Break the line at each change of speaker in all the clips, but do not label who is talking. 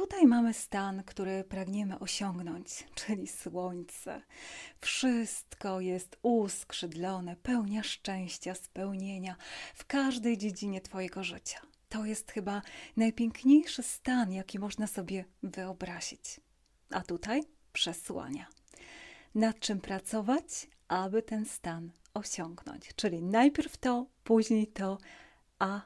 Tutaj mamy stan, który pragniemy osiągnąć, czyli słońce. Wszystko jest uskrzydlone, pełnia szczęścia, spełnienia w każdej dziedzinie Twojego życia. To jest chyba najpiękniejszy stan, jaki można sobie wyobrazić. A tutaj przesłania. Nad czym pracować, aby ten stan osiągnąć? Czyli najpierw to, później to, a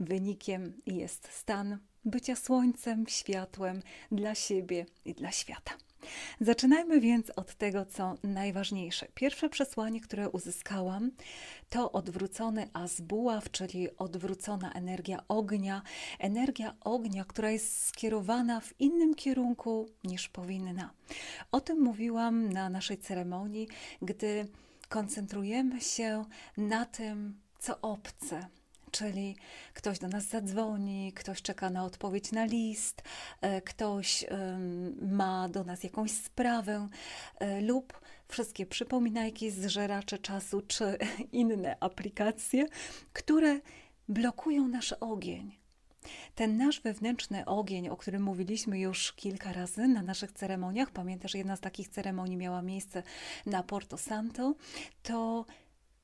wynikiem jest stan bycia słońcem, światłem dla siebie i dla świata. Zaczynajmy więc od tego, co najważniejsze. Pierwsze przesłanie, które uzyskałam, to odwrócony azbuław, czyli odwrócona energia ognia, energia ognia, która jest skierowana w innym kierunku niż powinna. O tym mówiłam na naszej ceremonii, gdy koncentrujemy się na tym, co obce, czyli ktoś do nas zadzwoni, ktoś czeka na odpowiedź na list, e, ktoś ma do nas jakąś sprawę e, lub wszystkie przypominajki, zżeracze czasu czy inne aplikacje, które blokują nasz ogień. Ten nasz wewnętrzny ogień, o którym mówiliśmy już kilka razy na naszych ceremoniach, pamiętasz, jedna z takich ceremonii miała miejsce na Porto Santo, to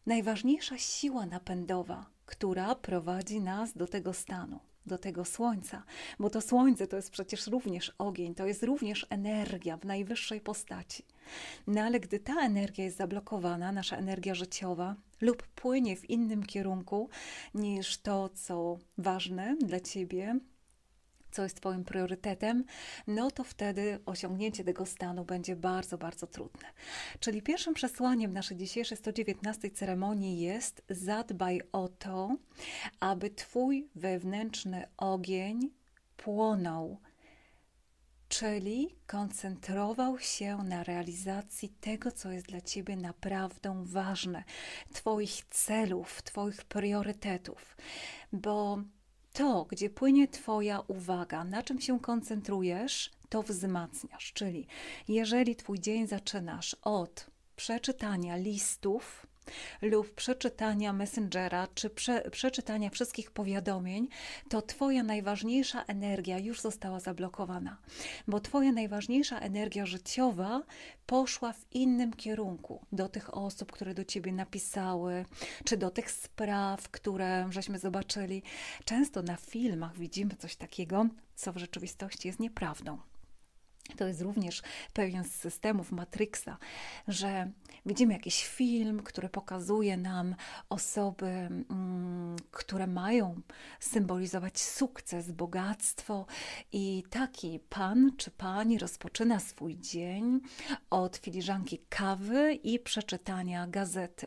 najważniejsza siła napędowa, która prowadzi nas do tego stanu, do tego słońca, bo to słońce to jest przecież również ogień, to jest również energia w najwyższej postaci. No ale gdy ta energia jest zablokowana, nasza energia życiowa, lub płynie w innym kierunku niż to, co ważne dla ciebie, co jest Twoim priorytetem, no to wtedy osiągnięcie tego stanu będzie bardzo, bardzo trudne. Czyli pierwszym przesłaniem naszej dzisiejszej 119 ceremonii jest zadbaj o to, aby Twój wewnętrzny ogień płonął czyli koncentrował się na realizacji tego, co jest dla Ciebie naprawdę ważne, Twoich celów, Twoich priorytetów, bo to, gdzie płynie Twoja uwaga, na czym się koncentrujesz, to wzmacniasz. Czyli jeżeli Twój dzień zaczynasz od przeczytania listów, lub przeczytania Messengera, czy prze, przeczytania wszystkich powiadomień, to Twoja najważniejsza energia już została zablokowana, bo Twoja najważniejsza energia życiowa poszła w innym kierunku do tych osób, które do Ciebie napisały, czy do tych spraw, które żeśmy zobaczyli. Często na filmach widzimy coś takiego, co w rzeczywistości jest nieprawdą. To jest również pewien z systemów Matrixa, że widzimy jakiś film, który pokazuje nam osoby, mm, które mają symbolizować sukces, bogactwo, i taki pan czy pani rozpoczyna swój dzień od filiżanki kawy i przeczytania gazety.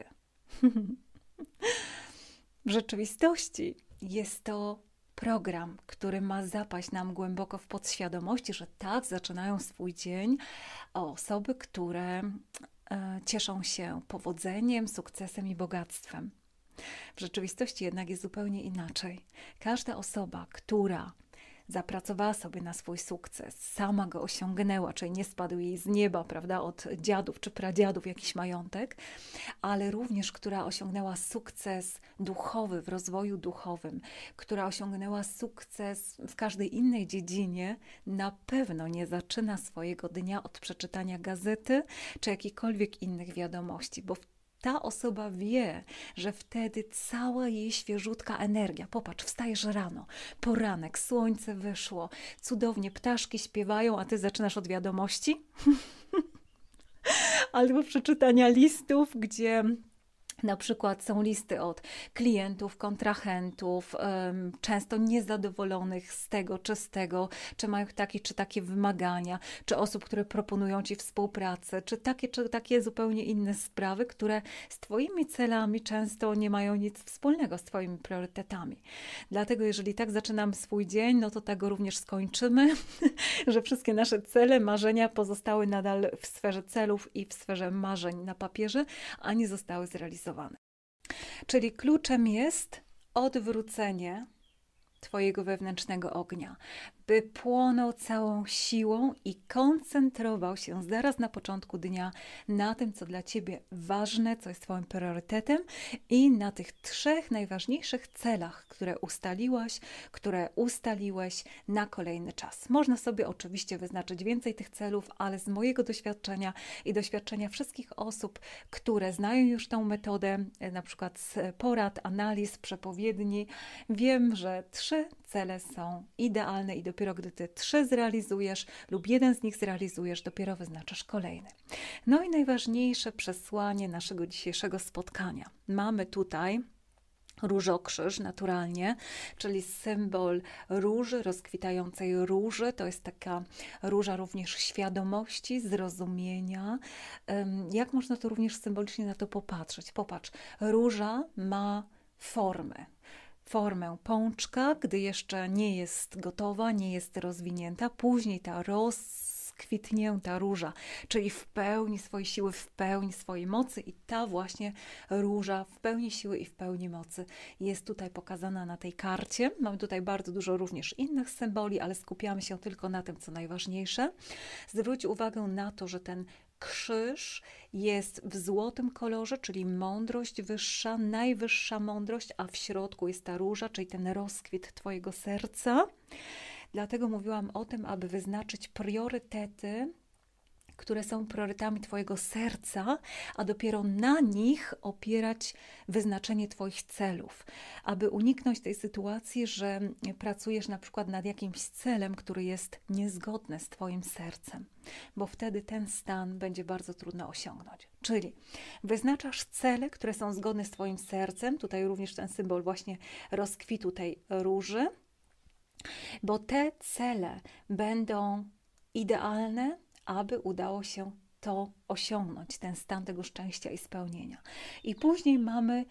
w rzeczywistości jest to program, który ma zapaść nam głęboko w podświadomości, że tak zaczynają swój dzień osoby, które e, cieszą się powodzeniem, sukcesem i bogactwem. W rzeczywistości jednak jest zupełnie inaczej. Każda osoba, która zapracowała sobie na swój sukces, sama go osiągnęła, czyli nie spadł jej z nieba, prawda, od dziadów czy pradziadów jakiś majątek, ale również, która osiągnęła sukces duchowy, w rozwoju duchowym, która osiągnęła sukces w każdej innej dziedzinie, na pewno nie zaczyna swojego dnia od przeczytania gazety czy jakichkolwiek innych wiadomości, bo w ta osoba wie, że wtedy cała jej świeżutka energia, popatrz, wstajesz rano, poranek, słońce wyszło, cudownie ptaszki śpiewają, a ty zaczynasz od wiadomości albo przeczytania listów, gdzie na przykład są listy od klientów, kontrahentów, często niezadowolonych z tego czy z tego, czy mają takie czy takie wymagania, czy osób, które proponują ci współpracę, czy takie czy takie zupełnie inne sprawy, które z Twoimi celami często nie mają nic wspólnego z Twoimi priorytetami. Dlatego, jeżeli tak zaczynam swój dzień, no to tego również skończymy, że wszystkie nasze cele, marzenia pozostały nadal w sferze celów i w sferze marzeń na papierze, a nie zostały zrealizowane Czyli kluczem jest odwrócenie Twojego wewnętrznego ognia by płonął całą siłą i koncentrował się zaraz na początku dnia na tym, co dla Ciebie ważne, co jest Twoim priorytetem i na tych trzech najważniejszych celach, które ustaliłaś, które ustaliłeś na kolejny czas. Można sobie oczywiście wyznaczyć więcej tych celów, ale z mojego doświadczenia i doświadczenia wszystkich osób, które znają już tą metodę, na przykład z porad, analiz, przepowiedni, wiem, że trzy cele są idealne i dopiero gdy te trzy zrealizujesz lub jeden z nich zrealizujesz, dopiero wyznaczasz kolejny. No i najważniejsze przesłanie naszego dzisiejszego spotkania. Mamy tutaj Różokrzyż naturalnie, czyli symbol róży, rozkwitającej róży. To jest taka róża również świadomości, zrozumienia. Jak można to również symbolicznie na to popatrzeć? Popatrz, róża ma formę formę pączka, gdy jeszcze nie jest gotowa, nie jest rozwinięta. Później ta rozkwitnięta róża, czyli w pełni swojej siły, w pełni swojej mocy i ta właśnie róża w pełni siły i w pełni mocy jest tutaj pokazana na tej karcie. Mamy tutaj bardzo dużo również innych symboli, ale skupiamy się tylko na tym, co najważniejsze. Zwróć uwagę na to, że ten Krzyż jest w złotym kolorze, czyli mądrość wyższa, najwyższa mądrość, a w środku jest ta róża, czyli ten rozkwit Twojego serca. Dlatego mówiłam o tym, aby wyznaczyć priorytety które są priorytetami Twojego serca, a dopiero na nich opierać wyznaczenie Twoich celów. Aby uniknąć tej sytuacji, że pracujesz na przykład nad jakimś celem, który jest niezgodny z Twoim sercem, bo wtedy ten stan będzie bardzo trudno osiągnąć. Czyli wyznaczasz cele, które są zgodne z Twoim sercem, tutaj również ten symbol właśnie rozkwitu tej róży, bo te cele będą idealne, aby udało się to osiągnąć, ten stan tego szczęścia i spełnienia. I później mamy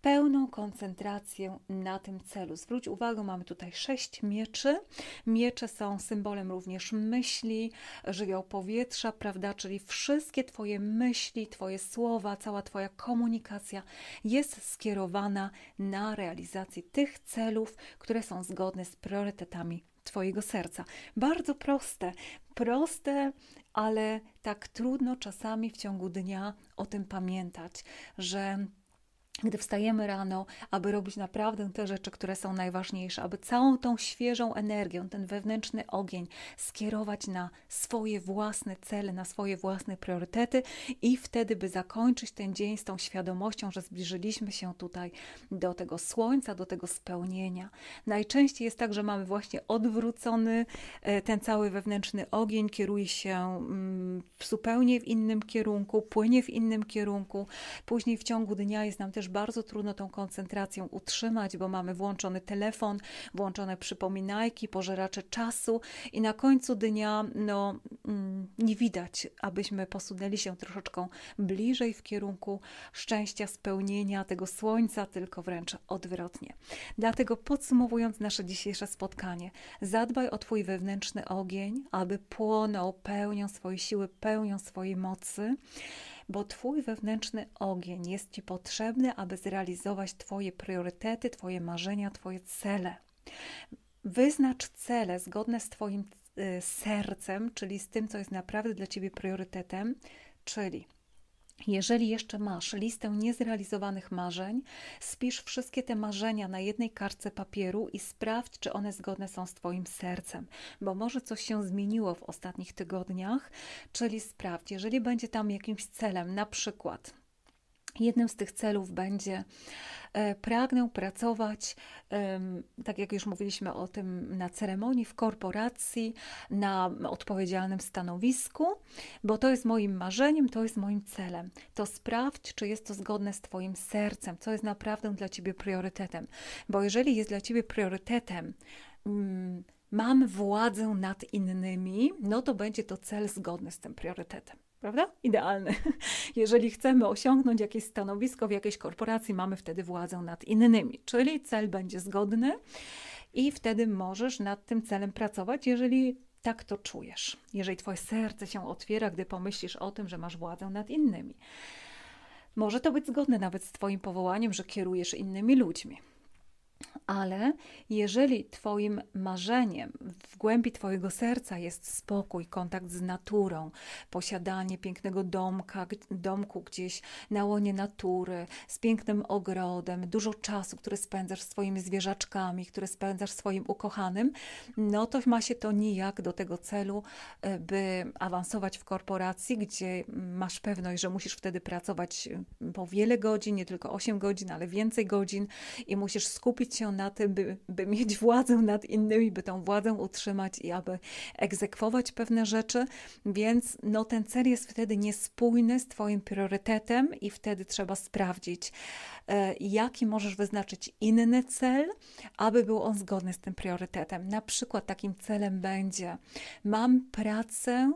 pełną koncentrację na tym celu. Zwróć uwagę, mamy tutaj sześć mieczy. Miecze są symbolem również myśli, żywioł powietrza, prawda? Czyli wszystkie Twoje myśli, Twoje słowa, cała Twoja komunikacja jest skierowana na realizację tych celów, które są zgodne z priorytetami Twojego serca. Bardzo proste, proste, ale tak trudno czasami w ciągu dnia o tym pamiętać, że gdy wstajemy rano, aby robić naprawdę te rzeczy, które są najważniejsze, aby całą tą świeżą energię, ten wewnętrzny ogień skierować na swoje własne cele, na swoje własne priorytety i wtedy, by zakończyć ten dzień z tą świadomością, że zbliżyliśmy się tutaj do tego słońca, do tego spełnienia. Najczęściej jest tak, że mamy właśnie odwrócony e, ten cały wewnętrzny ogień, kieruje się mm, w zupełnie w innym kierunku, płynie w innym kierunku. Później w ciągu dnia jest nam też też bardzo trudno tą koncentrację utrzymać, bo mamy włączony telefon, włączone przypominajki, pożeracze czasu i na końcu dnia no, mm, nie widać, abyśmy posunęli się troszeczkę bliżej w kierunku szczęścia, spełnienia tego słońca, tylko wręcz odwrotnie. Dlatego podsumowując nasze dzisiejsze spotkanie, zadbaj o Twój wewnętrzny ogień, aby płonął pełnią swojej siły, pełnią swojej mocy bo Twój wewnętrzny ogień jest Ci potrzebny, aby zrealizować Twoje priorytety, Twoje marzenia, Twoje cele. Wyznacz cele zgodne z Twoim y, sercem, czyli z tym, co jest naprawdę dla Ciebie priorytetem, czyli jeżeli jeszcze masz listę niezrealizowanych marzeń, spisz wszystkie te marzenia na jednej kartce papieru i sprawdź, czy one zgodne są z Twoim sercem, bo może coś się zmieniło w ostatnich tygodniach, czyli sprawdź, jeżeli będzie tam jakimś celem, na przykład Jednym z tych celów będzie e, pragnę pracować, tak jak już mówiliśmy o tym, na ceremonii, w korporacji, na odpowiedzialnym stanowisku, bo to jest moim marzeniem, to jest moim celem. To sprawdź, czy jest to zgodne z Twoim sercem, co jest naprawdę dla Ciebie priorytetem. Bo jeżeli jest dla Ciebie priorytetem, mm, mam władzę nad innymi, no to będzie to cel zgodny z tym priorytetem prawda? Idealny. Jeżeli chcemy osiągnąć jakieś stanowisko w jakiejś korporacji, mamy wtedy władzę nad innymi, czyli cel będzie zgodny i wtedy możesz nad tym celem pracować, jeżeli tak to czujesz. Jeżeli twoje serce się otwiera, gdy pomyślisz o tym, że masz władzę nad innymi. Może to być zgodne nawet z twoim powołaniem, że kierujesz innymi ludźmi ale jeżeli Twoim marzeniem w głębi Twojego serca jest spokój, kontakt z naturą, posiadanie pięknego domka, domku gdzieś na łonie natury, z pięknym ogrodem, dużo czasu, który spędzasz swoimi zwierzaczkami, który spędzasz swoim ukochanym, no to ma się to nijak do tego celu, e, by awansować w korporacji, gdzie masz pewność, że musisz wtedy pracować e, po wiele godzin, nie tylko 8 godzin, ale więcej godzin i musisz skupić się na tym, by, by mieć władzę nad innymi, by tą władzę utrzymać i aby egzekwować pewne rzeczy, więc no, ten cel jest wtedy niespójny z Twoim priorytetem i wtedy trzeba sprawdzić, e, jaki możesz wyznaczyć inny cel, aby był on zgodny z tym priorytetem. Na przykład takim celem będzie mam pracę,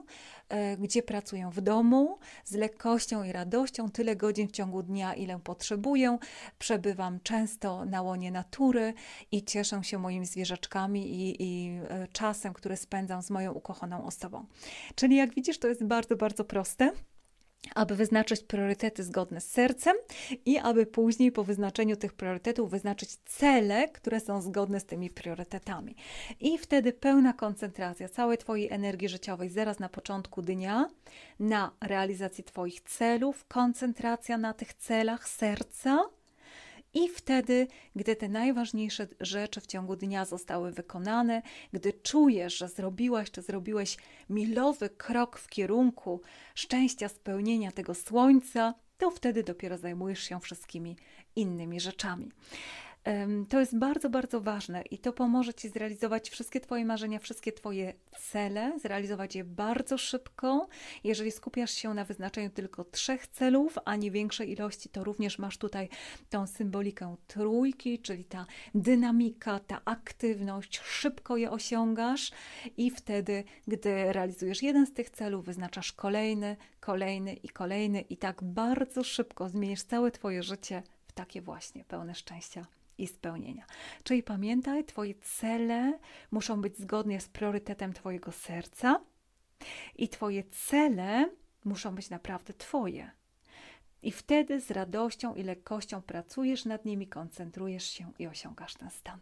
E, gdzie pracuję w domu z lekkością i radością, tyle godzin w ciągu dnia, ile potrzebuję. Przebywam często na łonie natury i cieszę się moimi zwierzaczkami i, i e, czasem, który spędzam z moją ukochaną osobą. Czyli jak widzisz, to jest bardzo, bardzo proste aby wyznaczyć priorytety zgodne z sercem i aby później po wyznaczeniu tych priorytetów wyznaczyć cele, które są zgodne z tymi priorytetami. I wtedy pełna koncentracja całej Twojej energii życiowej zaraz na początku dnia na realizacji Twoich celów, koncentracja na tych celach serca i wtedy, gdy te najważniejsze rzeczy w ciągu dnia zostały wykonane, gdy czujesz, że zrobiłaś czy zrobiłeś milowy krok w kierunku szczęścia spełnienia tego słońca, to wtedy dopiero zajmujesz się wszystkimi innymi rzeczami. To jest bardzo, bardzo ważne i to pomoże Ci zrealizować wszystkie Twoje marzenia, wszystkie Twoje cele, zrealizować je bardzo szybko. Jeżeli skupiasz się na wyznaczeniu tylko trzech celów, a nie większej ilości, to również masz tutaj tą symbolikę trójki, czyli ta dynamika, ta aktywność, szybko je osiągasz i wtedy, gdy realizujesz jeden z tych celów, wyznaczasz kolejny, kolejny i kolejny i tak bardzo szybko zmienisz całe Twoje życie w takie właśnie pełne szczęścia i spełnienia. Czyli pamiętaj, Twoje cele muszą być zgodne z priorytetem Twojego serca i Twoje cele muszą być naprawdę Twoje. I wtedy z radością i lekkością pracujesz nad nimi, koncentrujesz się i osiągasz ten stan.